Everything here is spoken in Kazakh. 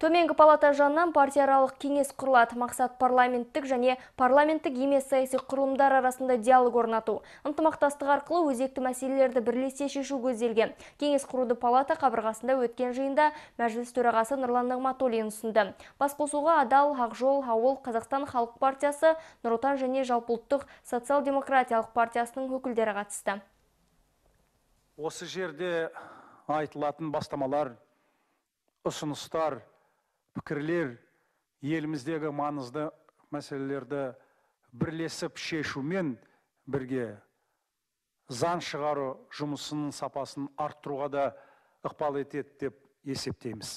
төменгі палата жанынан партияаралық кеңес құрылады мақсат парламенттік және парламенттік емес саяси құрылымдар арасында диалог орнату ынтымақтастық арқылы өзекті мәселелерді бірлесе шешу көзделген кеңес құруды палата қабырғасында өткен жиында мәжіліс төрағасы нұрлан нығматулин ұсынды басқосуға адал ақ жол ауыл қазақстан халық партиясы нұр және жалпыұлттық социал демократиялық партиясының өкілдері қатысты осы жерде айтылатын бастамалар ұсыныстар пікірлер еліміздегі маңызды мәселелерді бірлесіп шешумен бірге заң шығару жұмысының сапасын арттыруға да ықпал етеді деп есептейміз